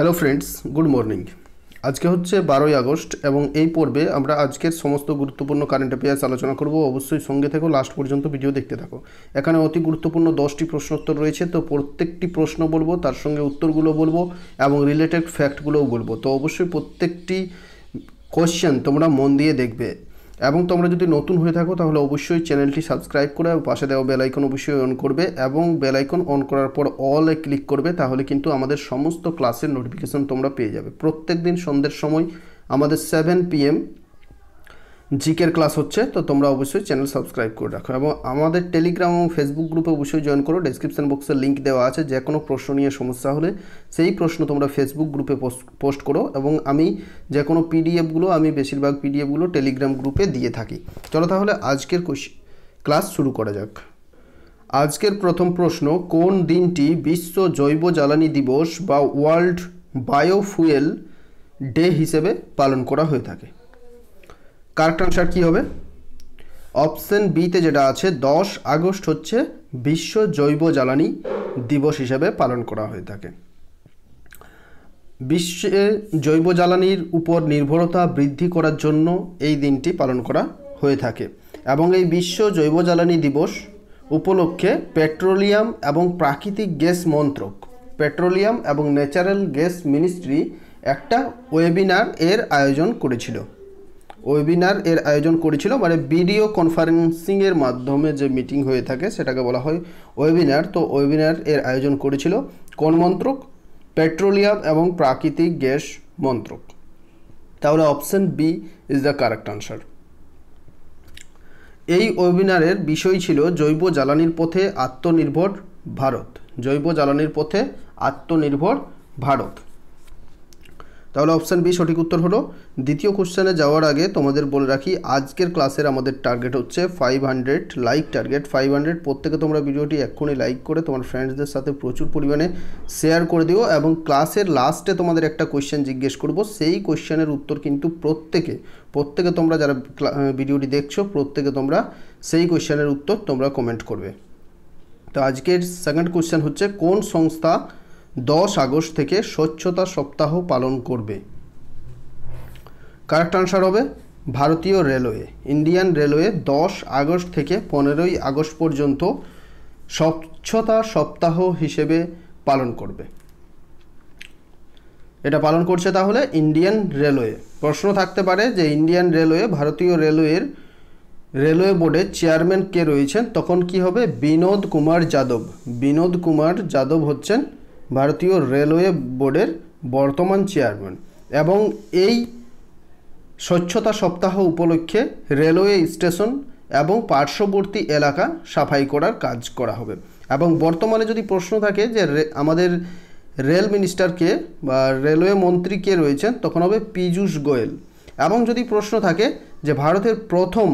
hello friends good morning আজকে হচ্ছে বারোই আগস্ট এবং এই পর্বে আমরা আজকের সমস্ত গুরুত্বপূর্ণ কারেন্ট অ্যাফেয়ার্স আলোচনা করব অবশ্যই সঙ্গে থেকো লাস্ট পর্যন্ত ভিডিও দেখতে থাকো এখানে অতি গুরুত্বপূর্ণ দশটি প্রশ্নোত্তর রয়েছে তো প্রত্যেকটি প্রশ্ন বলবো তার সঙ্গে উত্তরগুলো বলবো এবং রিলেটেড ফ্যাক্টগুলোও বলবো তো অবশ্যই প্রত্যেকটি কোয়েশ্চেন তোমরা মন দিয়ে দেখবে এবং তোমরা যদি নতুন হয়ে থাকো তাহলে অবশ্যই চ্যানেলটি সাবস্ক্রাইব করে পাশে দেওয়া বেলাইকন অবশ্যই অন করবে এবং বেলাইকন অন করার পর অলে ক্লিক করবে তাহলে কিন্তু আমাদের সমস্ত ক্লাসের নোটিফিকেশান তোমরা পেয়ে যাবে প্রত্যেক দিন সন্ধ্যের সময় আমাদের সেভেন পিএম জিকের ক্লাস হচ্ছে তো তোমরা অবশ্যই চ্যানেল সাবস্ক্রাইব করে রাখো এবং আমাদের টেলিগ্রাম এবং ফেসবুক গ্রুপে অবশ্যই জয়েন করো ডিসক্রিপশান বক্সে লিঙ্ক দেওয়া আছে যে কোনো প্রশ্ন নিয়ে সমস্যা হলে সেই প্রশ্ন তোমরা ফেসবুক গ্রুপে পোস্ট করো এবং আমি যে কোনো পিডিএফগুলো আমি বেশিরভাগ পিডিএফগুলো টেলিগ্রাম গ্রুপে দিয়ে থাকি চলো তাহলে আজকের ক্লাস শুরু করা যাক আজকের প্রথম প্রশ্ন কোন দিনটি বিশ্ব জৈব জ্বালানি দিবস বা ওয়ার্ল্ড বায়োফুয়েল ডে হিসেবে পালন করা হয়ে থাকে কারেক্ট আনসার কী হবে অপশন বিতে যেটা আছে দশ আগস্ট হচ্ছে বিশ্ব জৈব জ্বালানি দিবস হিসেবে পালন করা হয়ে থাকে বিশ্বে জৈব জ্বালানির উপর নির্ভরতা বৃদ্ধি করার জন্য এই দিনটি পালন করা হয়ে থাকে এবং এই বিশ্ব জৈব জ্বালানি দিবস উপলক্ষে পেট্রোলিয়াম এবং প্রাকৃতিক গ্যাস মন্ত্রক পেট্রোলিয়াম এবং ন্যাচারাল গ্যাস মিনিস্ট্রি একটা ওয়েবিনার এর আয়োজন করেছিল ওয়েবিনার এর আয়োজন করেছিল মানে ভিডিও কনফারেন্সিংয়ের মাধ্যমে যে মিটিং হয়ে থাকে সেটাকে বলা হয় ওয়েবিনার তো ওয়েবিনার এর আয়োজন করেছিল কোন মন্ত্রক পেট্রোলিয়াম এবং প্রাকৃতিক গ্যাস মন্ত্রক তাহলে option B is the correct answer এই ওয়েবিনারের বিষয় ছিল জৈব জ্বালানির পথে আত্মনির্ভর ভারত জৈব জ্বালানির পথে আত্মনির্ভর ভারত তাহলে অপশান বি সঠিক উত্তর হলো দ্বিতীয় কোশ্চেনে যাওয়ার আগে তোমাদের বলে রাখি আজকের ক্লাসের আমাদের টার্গেট হচ্ছে five hundred like target five hundred প্রত্যেকে তোমরা ভিডিওটি এক্ষুনি লাইক করে তোমার ফ্রেন্ডসদের সাথে প্রচুর পরিমাণে শেয়ার করে দিও এবং ক্লাসের লাস্টে তোমাদের একটা কোয়েশ্চেন জিজ্ঞেস করব সেই কোশ্চেনের উত্তর কিন্তু প্রত্যেকে প্রত্যেকে তোমরা যারা ভিডিওটি দেখছো প্রত্যেকে তোমরা সেই কোশ্চেনের উত্তর তোমরা কমেন্ট করবে তো আজকের সেকেন্ড কোয়েশ্চেন হচ্ছে কোন সংস্থা দশ আগস্ট থেকে স্বচ্ছতা সপ্তাহ পালন করবে কারেক্ট আনসার হবে ভারতীয় রেলওয়ে ইন্ডিয়ান রেলওয়ে দশ আগস্ট থেকে পনেরোই আগস্ট পর্যন্ত স্বচ্ছতা সপ্তাহ হিসেবে পালন করবে এটা পালন করছে তাহলে ইন্ডিয়ান রেলওয়ে প্রশ্ন থাকতে পারে যে ইন্ডিয়ান রেলওয়ে ভারতীয় রেলওয়ের রেলওয়ে বোর্ডের চেয়ারম্যান কে রয়েছেন তখন কি হবে বিনোদ কুমার যাদব বিনোদ কুমার যাদব হচ্ছেন ভারতীয় রেলওয়ে বোর্ডের বর্তমান চেয়ারম্যান এবং এই স্বচ্ছতা সপ্তাহ উপলক্ষে রেলওয়ে স্টেশন এবং পার্শ্ববর্তী এলাকা সাফাই করার কাজ করা হবে এবং বর্তমানে যদি প্রশ্ন থাকে যে আমাদের রেল মিনিস্টারকে বা রেলওয়ে মন্ত্রী কে রয়েছেন তখন হবে পীযূষ গোয়েল এবং যদি প্রশ্ন থাকে যে ভারতের প্রথম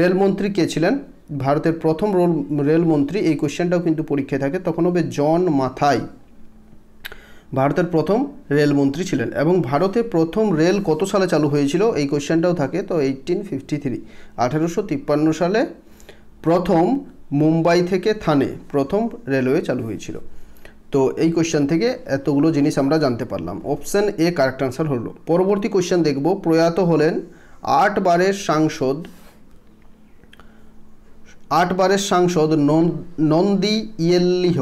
রেলমন্ত্রী কে ছিলেন ভারতের প্রথম রেলমন্ত্রী এই কোশ্চেনটাও কিন্তু পরীক্ষায় থাকে তখন হবে জন মাথায় ভারতের প্রথম রেলমন্ত্রী ছিলেন এবং ভারতে প্রথম রেল কত সালে চালু হয়েছিল এই কোয়েশ্চেনটাও থাকে তো এইটিন ফিফটি থ্রি আঠারোশো তিপ্পান্ন সালে প্রথম মুম্বাই থেকে থানে প্রথম রেলওয়ে চালু হয়েছিল তো এই কোয়েশ্চেন থেকে এতগুলো জিনিস আমরা জানতে পারলাম অপশান এ কারেক্ট আনসার হলো পরবর্তী কোয়েশ্চেন দেখব প্রয়াত হলেন আট বারের সাংসদ আট বারের সাংসদ নন্দী ইয়েল্লিহ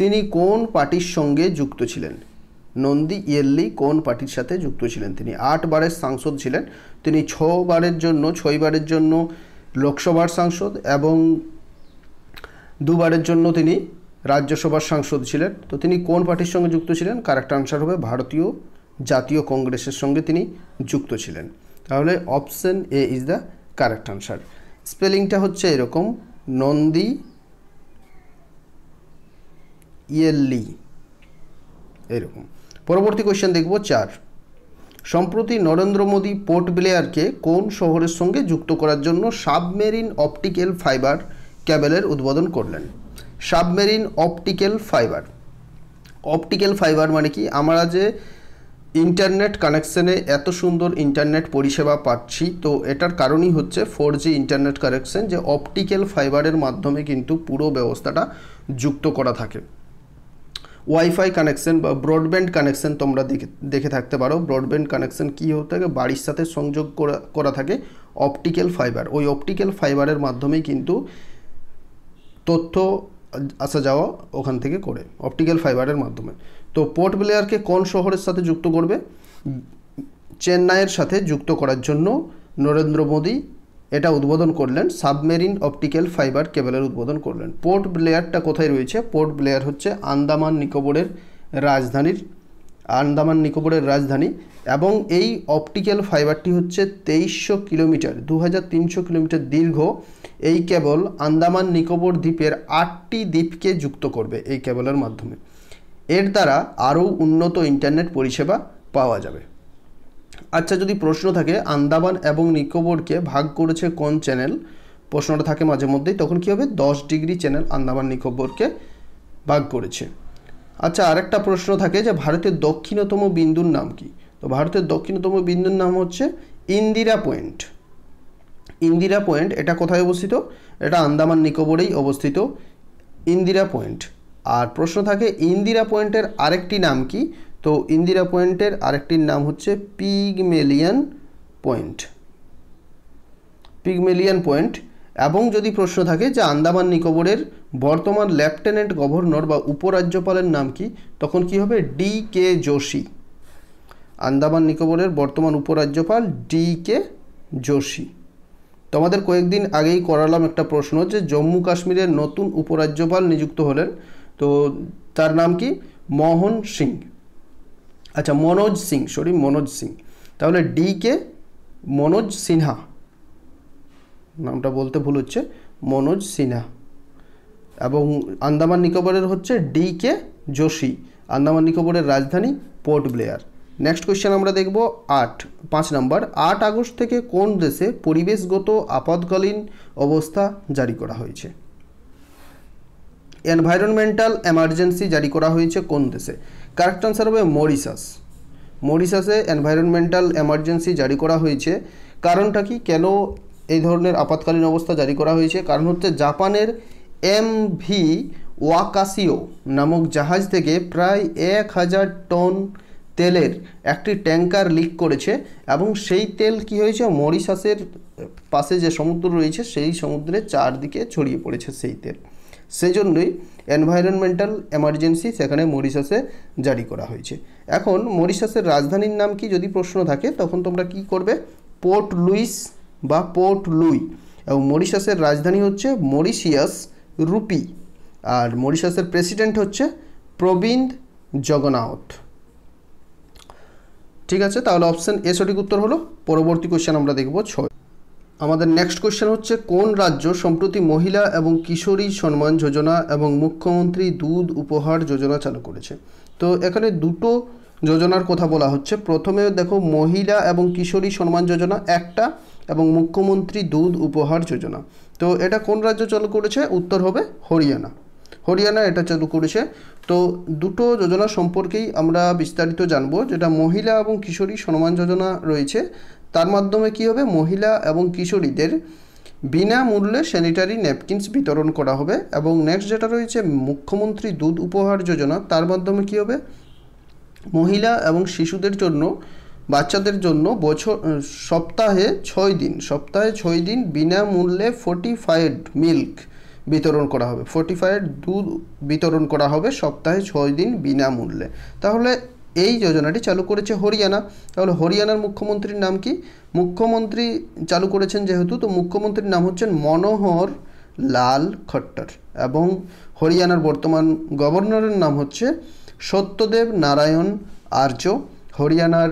তিনি কোন পার্টির সঙ্গে যুক্ত ছিলেন নন্দী ইয়েল্লি কোন পার্টির সাথে যুক্ত ছিলেন তিনি আটবারের সাংসদ ছিলেন তিনি ছবারের জন্য ছয়বারের জন্য লোকসভার সাংসদ এবং দুবারের জন্য তিনি রাজ্যসভার সাংসদ ছিলেন তো তিনি কোন পার্টির সঙ্গে যুক্ত ছিলেন কারেক্ট আনসার হবে ভারতীয় জাতীয় কংগ্রেসের সঙ্গে তিনি যুক্ত ছিলেন তাহলে option A is the correct answer স্পেলিংটা হচ্ছে এরকম নন্দী ইয়েরলি এরকম পরবর্তী কোয়েশ্চেন দেখব চার সম্প্রতি নরেন্দ্র মোদী পোর্ট ব্লেয়ারকে কোন শহরের সঙ্গে যুক্ত করার জন্য সাবমেরিন অপটিক্যাল ফাইবার ক্যাবেলের উদ্বোধন করলেন submarine optical fibre optical fibre মানে কি আমরা যে ইন্টারনেট কানেকশানে এত সুন্দর ইন্টারনেট পরিষেবা পাচ্ছি তো এটার কারণই হচ্ছে ফোর জি ইন্টারনেট কানেকশান যে অপটিক্যাল ফাইবারের মাধ্যমে কিন্তু পুরো ব্যবস্থাটা যুক্ত করা থাকে ওয়াইফাই কানেকশন বা ব্রডব্যান্ড কানেকশন তোমরা দেখে দেখে থাকতে পারো ব্রডব্যান্ড কানেকশন কী হতে থাকে বাড়ির সাথে সংযোগ করা করা থাকে অপটিক্যাল ফাইবার ওই অপটিক্যাল ফাইবারের মাধ্যমেই কিন্তু তথ্য আসা যাওয়া ওখান থেকে করে অপটিক্যাল ফাইবারের মাধ্যমে তো পোর্ট ব্লেয়ারকে কোন শহরের সাথে যুক্ত করবে চেন্নাইয়ের সাথে যুক্ত করার জন্য নরেন্দ্র মোদী এটা উদ্বোধন করলেন সাবমেরিন অপটিক্যাল ফাইবার কেবলের উদ্বোধন করলেন পোর্ট ব্লেয়ারটা কোথায় রয়েছে পোর্ট ব্লেয়ার হচ্ছে আন্দামান নিকোবরের রাজধানীর আন্দামান নিকোবরের রাজধানী এবং এই অপটিক্যাল ফাইবারটি হচ্ছে তেইশশো কিলোমিটার দু কিলোমিটার দীর্ঘ এই কেবল আন্দামান নিকোবর দ্বীপের আটটি দ্বীপকে যুক্ত করবে এই কেবলের মাধ্যমে এর দ্বারা আরও উন্নত ইন্টারনেট পরিষেবা পাওয়া যাবে আচ্ছা যদি প্রশ্ন থাকে আন্দামান এবং নিকোবরকে ভাগ করেছে কোন চ্যানেল প্রশ্নটা থাকে মাঝে মধ্যেই তখন কী হবে দশ ডিগ্রি চ্যানেল আন্দামান নিকোবরকে ভাগ করেছে আচ্ছা আরেকটা প্রশ্ন থাকে যে ভারতের দক্ষিণতম বিন্দুর নাম কি তো ভারতের দক্ষিণতম বিন্দুর নাম হচ্ছে ইন্দিরা পয়েন্ট ইন্দিরা পয়েন্ট এটা কোথায় অবস্থিত এটা আন্দামান নিকোবরেই অবস্থিত ইন্দিরা পয়েন্ট আর প্রশ্ন থাকে ইন্দিরা পয়েন্টের আরেকটি নাম কি তো ইন্দিরা পয়েন্টের আরেকটির নাম হচ্ছে পিগমেলিয়ান পয়েন্ট পিগমেলিয়ান পয়েন্ট এবং যদি প্রশ্ন থাকে যে আন্দামান নিকোবরের বর্তমান লেফটেন্যান্ট গভর্নর বা উপরাজ্যপালের নাম কি তখন কি হবে ডি কে যোশী আন্দামান নিকোবরের বর্তমান উপরাজ্যপাল ডি কে যোশী তোমাদের কয়েকদিন আগেই করালাম একটা প্রশ্ন যে জম্মু কাশ্মীরের নতুন উপরাজ্যপাল নিযুক্ত হলেন তো তার নাম কি মোহন সিং আচ্ছা মনোজ সিং সরি মনোজ সিং তাহলে ডি কে মনোজ সিনহা নামটা বলতে ভুল হচ্ছে মনোজ সিনহা এবং আন্দামান নিকোবরের হচ্ছে ডি কে যোশী আন্দামান নিকোবরের রাজধানী পোর্ট ব্লেয়ার নেক্সট কোয়েশ্চেন আমরা দেখব আট পাঁচ নম্বর আট আগস্ট থেকে কোন দেশে পরিবেশগত আপদকালীন অবস্থা জারি করা হয়েছে এনভায়রনমেন্টাল এমার্জেন্সি জারি করা হয়েছে কোন দেশে কারেক্ট অ্যান্সার হবে মরিশাস মরিশাসে এনভায়রনমেন্টাল এমার্জেন্সি জারি করা হয়েছে কারণটা কি কেন এই ধরনের আপাতকালীন অবস্থা জারি করা হয়েছে কারণ হচ্ছে জাপানের এম ভি ওয়াকাসিও নামক জাহাজ থেকে প্রায় এক হাজার টন তেলের একটি ট্যাঙ্কার লিক করেছে এবং সেই তেল কি হয়েছে মরিশাসের পাশে যে সমুদ্র রয়েছে সেই সমুদ্রে চারদিকে ছড়িয়ে পড়েছে সেই তেল সেজন্যই এনভায়রনমেন্টাল এমার্জেন্সি সেখানে মরিশাসে জারি করা হয়েছে এখন মরিশাসের রাজধানীর নাম কি যদি প্রশ্ন থাকে তখন তোমরা কি করবে পোর্ট লুইস বা পোর্ট লুই এবং মরিশাসের রাজধানী হচ্ছে মরিশিয়াস রুপি আর মরিশাসের প্রেসিডেন্ট হচ্ছে প্রবীণ জগন্নাথ ঠিক আছে তাহলে অপশান এ সঠিক উত্তর হলো পরবর্তী কোশ্চেন আমরা দেখব ছয় আমাদের নেক্সট কোয়েশ্চেন হচ্ছে কোন রাজ্য সম্প্রতি মহিলা এবং কিশোরী সম্মান যোজনা এবং মুখ্যমন্ত্রী দুধ উপহার যোজনা চালু করেছে তো এখানে দুটো যোজনার কথা বলা হচ্ছে প্রথমে দেখো মহিলা এবং কিশোরী সম্মান যোজনা একটা এবং মুখ্যমন্ত্রী দুধ উপহার যোজনা তো এটা কোন রাজ্য চালু করেছে উত্তর হবে হরিয়ানা হরিয়ানা এটা চালু করেছে তো দুটো যোজনা সম্পর্কেই আমরা বিস্তারিত জানবো যেটা মহিলা এবং কিশোরী সম্মান যোজনা রয়েছে তার মাধ্যমে কি হবে মহিলা এবং কিশোরীদের বিনামূল্যে স্যানিটারি ন্যাপকিনস বিতরণ করা হবে এবং নেক্সট যেটা রয়েছে মুখ্যমন্ত্রী দুধ উপহার যোজনা তার মাধ্যমে কি হবে মহিলা এবং শিশুদের জন্য বাচ্চাদের জন্য বছর সপ্তাহে ছয় দিন সপ্তাহে ছয় দিন বিনামূল্যে ফোর্টিফাইড মিল্ক বিতরণ করা হবে ফোর্টিফায়েড দুধ বিতরণ করা হবে সপ্তাহে ছয় দিন বিনামূল্যে তাহলে এই যোজনাটি চালু করেছে হরিয়ানা তাহলে হরিয়ানার মুখ্যমন্ত্রীর নাম কি মুখ্যমন্ত্রী চালু করেছেন যেহেতু তো মুখ্যমন্ত্রীর নাম হচ্ছেন মনোহর লাল খট্টর এবং হরিয়ানার বর্তমান গভর্নরের নাম হচ্ছে সত্যদেব নারায়ণ আর্য হরিয়ানার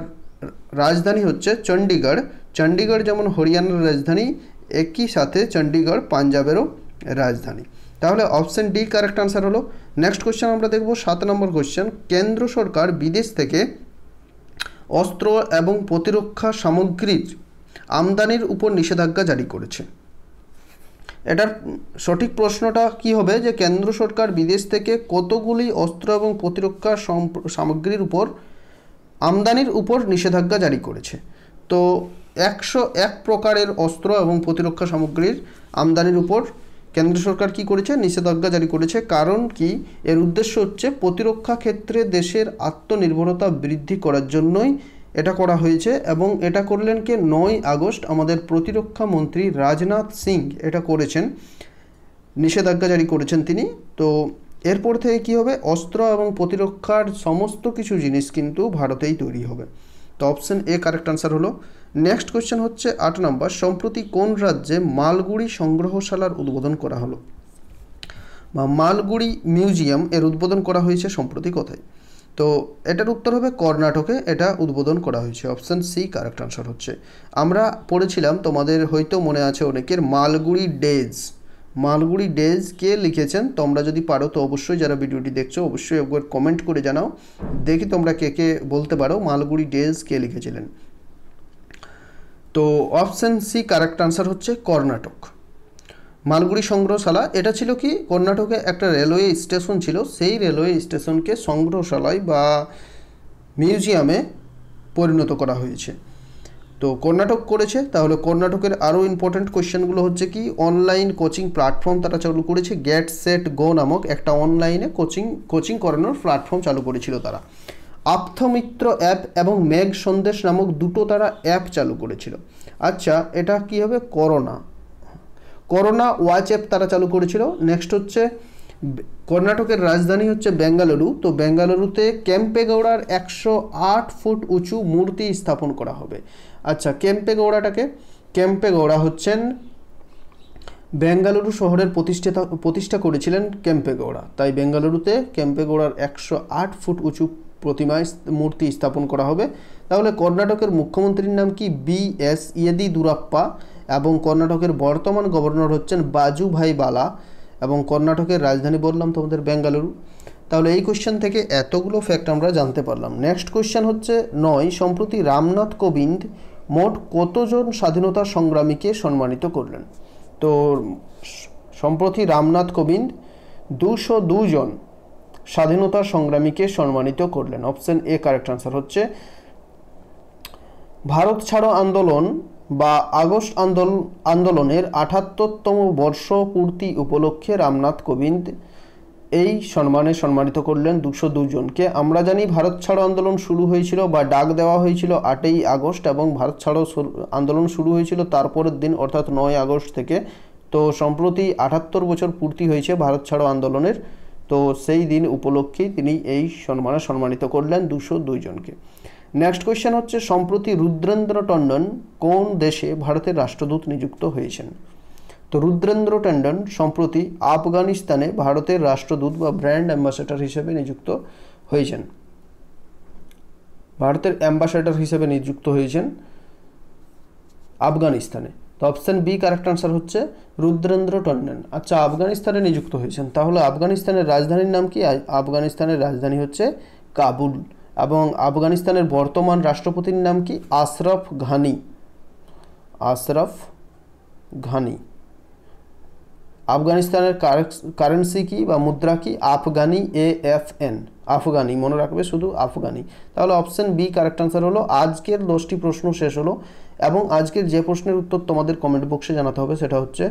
রাজধানী হচ্ছে চণ্ডীগড় চণ্ডীগড় যেমন হরিয়ানার রাজধানী একই সাথে চণ্ডীগড় পাঞ্জাবেরও রাজধানী তাহলে অপশান ডি কারেক্ট আনসার হলো নেক্সট কোশ্চেন আমরা দেখব সাত নম্বর কোশ্চেন কেন্দ্র সরকার বিদেশ থেকে অস্ত্র এবং প্রতিরক্ষা সামগ্রীর আমদানির উপর নিষেধাজ্ঞা জারি করেছে এটার সঠিক প্রশ্নটা কি হবে যে কেন্দ্র সরকার বিদেশ থেকে কতগুলি অস্ত্র এবং প্রতিরক্ষা সামগ্রীর উপর আমদানির উপর নিষেধাজ্ঞা জারি করেছে তো একশো এক প্রকারের অস্ত্র এবং প্রতিরক্ষা সামগ্রীর আমদানির উপর কেন্দ্র সরকার কি করেছে নিষেধাজ্ঞা জারি করেছে কারণ কি এর উদ্দেশ্য হচ্ছে প্রতিরক্ষা ক্ষেত্রে দেশের আত্মনির্ভরতা বৃদ্ধি করার জন্যই এটা করা হয়েছে এবং এটা করলেন কে নয় আগস্ট আমাদের প্রতিরক্ষা মন্ত্রী রাজনাথ সিং এটা করেছেন নিষেধাজ্ঞা জারি করেছেন তিনি তো এরপর থেকে কি হবে অস্ত্র এবং প্রতিরক্ষার সমস্ত কিছু জিনিস কিন্তু ভারতেই তৈরি হবে তো অপশন এ কারেক্ট আনসার হলো নেক্সট কোয়েশ্চেন হচ্ছে আট নম্বর সম্প্রতি কোন রাজ্যে মালগুড়ি সংগ্রহশালার উদ্বোধন করা হলো বা মালগুড়ি মিউজিয়াম এর উদ্বোধন করা হয়েছে সম্প্রতি কোথায় তো এটার উত্তর হবে কর্ণাটকে এটা উদ্বোধন করা হয়েছে অপশান সি কারেক্ট আনসার হচ্ছে আমরা পড়েছিলাম তোমাদের হয়তো মনে আছে অনেকের মালগুড়ি ডেজ মালগুড়ি ডেজ কে লিখেছেন তোমরা যদি পারো তো অবশ্যই যারা ভিডিওটি দেখছো অবশ্যই একবার কমেন্ট করে জানাও দেখি তোমরা কে কে বলতে পারো মালগুড়ি ডেজ কে লিখেছিলেন তো অপশান সি কারেক্ট আনসার হচ্ছে কর্ণাটক মালগুড়ি সংগ্রহশালা এটা ছিল কি কর্ণাটকে একটা রেলওয়ে স্টেশন ছিল সেই রেলওয়ে স্টেশনকে সংগ্রহশালায় বা মিউজিয়ামে পরিণত করা হয়েছে তো কর্ণাটক করেছে তাহলে কর্ণাটকের আরও ইম্পর্ট্যান্ট কোয়েশ্চেনগুলো হচ্ছে কি অনলাইন কোচিং প্ল্যাটফর্ম তারা চালু করেছে গেট সেট গো নামক একটা অনলাইনে কোচিং কোচিং করানোর প্ল্যাটফর্ম চালু করেছিল তারা আপ্থমিত্র অ্যাপ এবং মেঘ সন্দেশ নামক দুটো তারা অ্যাপ চালু করেছিল আচ্ছা এটা কি হবে করোনা করোনা ওয়াচ অ্যাপ তারা চালু করেছিল নেক্সট হচ্ছে কর্ণাটকের রাজধানী হচ্ছে বেঙ্গালুরু তো বেঙ্গালুরুতে ক্যাম্পেগৌড়ার একশো আট ফুট উঁচু মূর্তি স্থাপন করা হবে আচ্ছা ক্যাম্পেগৌড়াটাকে ক্যাম্পেগৌড়া হচ্ছেন বেঙ্গালুরু শহরের প্রতিষ্ঠাতা প্রতিষ্ঠা করেছিলেন ক্যাম্পেগৌড়া তাই বেঙ্গালুরুতে ক্যাম্পেগৌড়ার একশো আট ফুট উঁচু প্রতিমায় মূর্তি স্থাপন করা হবে তাহলে কর্ণাটকের মুখ্যমন্ত্রীর নাম কি বি এস ইয়েদি দুরাপ্পা এবং কর্ণাটকের বর্তমান গভর্নর হচ্ছেন বাজুভাই বালা এবং কর্ণাটকের রাজধানী বললাম তোমাদের বেঙ্গালুরু তাহলে এই কোশ্চেন থেকে এতগুলো ফ্যাক্ট আমরা জানতে পারলাম নেক্সট কোশ্চেন হচ্ছে নয় সম্প্রতি রামনাথ কোবিন্দ মোট কতজন স্বাধীনতা সংগ্রামীকে সম্মানিত করলেন তো সম্প্রতি রামনাথ কোবিন্দ দুশো দুজন স্বাধীনতা সংগ্রামীকে সম্মানিত করলেন অপশন এ কারেক্ট আনসার হচ্ছে ভারত ছাড়ো আন্দোলন বা আগস্ট আন্দোলন আন্দোলনের আঠাত্তরতম বর্ষপূর্তি উপলক্ষে রামনাথ কোবিন্দ এই সম্মানে সম্মানিত করলেন দুশো দুজনকে আমরা জানি ভারত ছাড়ো আন্দোলন শুরু হয়েছিল বা ডাক দেওয়া হয়েছিল আটই আগস্ট এবং ভারত ছাড়ো আন্দোলন শুরু হয়েছিল তারপরের দিন অর্থাৎ নয় আগস্ট থেকে তো সম্প্রতি আটাত্তর বছর পূর্তি হয়েছে ভারত ছাড়ো আন্দোলনের তো সেই দিন উপলক্ষেই তিনি এই সম্মানে সম্মানিত করলেন দুশো দুইজনকে নেক্সট কোয়েশ্চেন হচ্ছে সম্প্রতি রুদ্রেন্দ্র টন্ডন কোন দেশে ভারতের রাষ্ট্রদূত নিযুক্ত হয়েছেন তো রুদ্রেন্দ্র টন্ডন সম্প্রতি আফগানিস্তানে ভারতের রাষ্ট্রদূত বা ব্র্যান্ড অ্যাম্বাসেডর হিসেবে নিযুক্ত হয়েছেন ভারতের অ্যাম্বাসেডর হিসেবে নিযুক্ত হয়েছেন আফগানিস্তানে তো অপশান বি কারেক্ট আনসার হচ্ছে রুদ্রেন্দ্র টন্ডন আচ্ছা আফগানিস্তানে নিযুক্ত হয়েছেন তাহলে আফগানিস্তানের রাজধানীর নাম কি আফগানিস্তানের রাজধানী হচ্ছে কাবুল এবং আফগানিস্তানের বর্তমান রাষ্ট্রপতির নাম কি আশরফ ঘানি আশরফ ঘানি আফগানিস্তানের কারেন্সি কি বা মুদ্রা কি afghani A F N afghani মনে রাখবে শুধু আফগানি তাহলে অপশান বি কারেক্ট আনসার হলো আজকের দশটি প্রশ্ন শেষ হলো এবং আজকের যে প্রশ্নের উত্তর তোমাদের কমেন্ট বক্সে জানাতে হবে সেটা হচ্ছে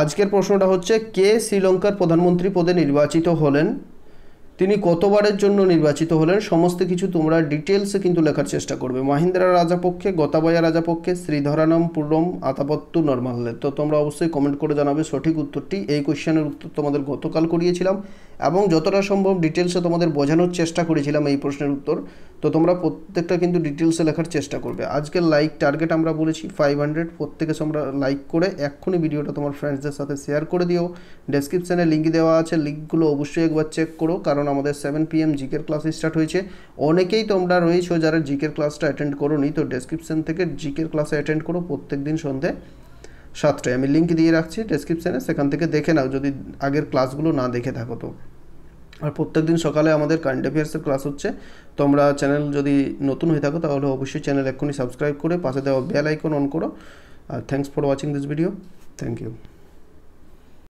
আজকের প্রশ্নটা হচ্ছে কে শ্রীলঙ্কার প্রধানমন্ত্রী পদে নির্বাচিত হলেন তিনি কতবারের জন্য নির্বাচিত হলেন সমস্ত কিছু তোমরা ডিটেলসে কিন্তু লেখার চেষ্টা করবে মাহিন্দ্রা রাজাপক্ষে গতাবয়া রাজাপক্ষে শ্রীধরানম পুরম আতাপত্তু নর্মাল তো তোমরা অবশ্যই কমেন্ট করে জানাবে সঠিক উত্তরটি এই কোয়েশ্চেনের উত্তর তোমাদের গতকাল করিয়েছিলাম এবং যতটা সম্ভব ডিটেলসে তোমাদের বোঝানোর চেষ্টা করেছিলাম এই প্রশ্নের উত্তর তো তোমরা প্রত্যেকটা কিন্তু ডিটেলসে লেখার চেষ্টা করবে আজকের লাইক টার্গেট আমরা বলেছি ফাইভ হান্ড্রেড প্রত্যেকে তোমরা লাইক করে এক্ষুনি ভিডিওটা তোমার ফ্রেন্ডসদের সাথে শেয়ার করে দিও ডেসক্রিপশানে লিঙ্ক দেওয়া আছে লিঙ্কগুলো অবশ্যই একবার চেক করো কারণ আমাদের সেভেন পিএম জিকের ক্লাস স্টার্ট হয়েছে অনেকেই তোমরা রয়েছো যারা জিকের ক্লাসটা অ্যাটেন্ড করো নি তো ডেসক্রিপশান থেকে জিকের ক্লাসে অ্যাটেন্ড করো প্রত্যেক দিন সন্ধ্যে সাতটায় আমি লিঙ্ক দিয়ে রাখছি ডেসক্রিপশানে সেখান থেকে দেখে নাও যদি আগের ক্লাসগুলো না দেখে থাকো তো আর প্রত্যেক দিন সকালে আমাদের কারেন্ট অ্যাফেয়ার্সের ক্লাস হচ্ছে তোমরা চ্যানেল যদি নতুন হয়ে থাকো তাহলে অবশ্যই চ্যানেল এক্ষুনি সাবস্ক্রাইব করে পাশে দেওয়া বেল আইকন অন করো আর thanks for watching this video thank you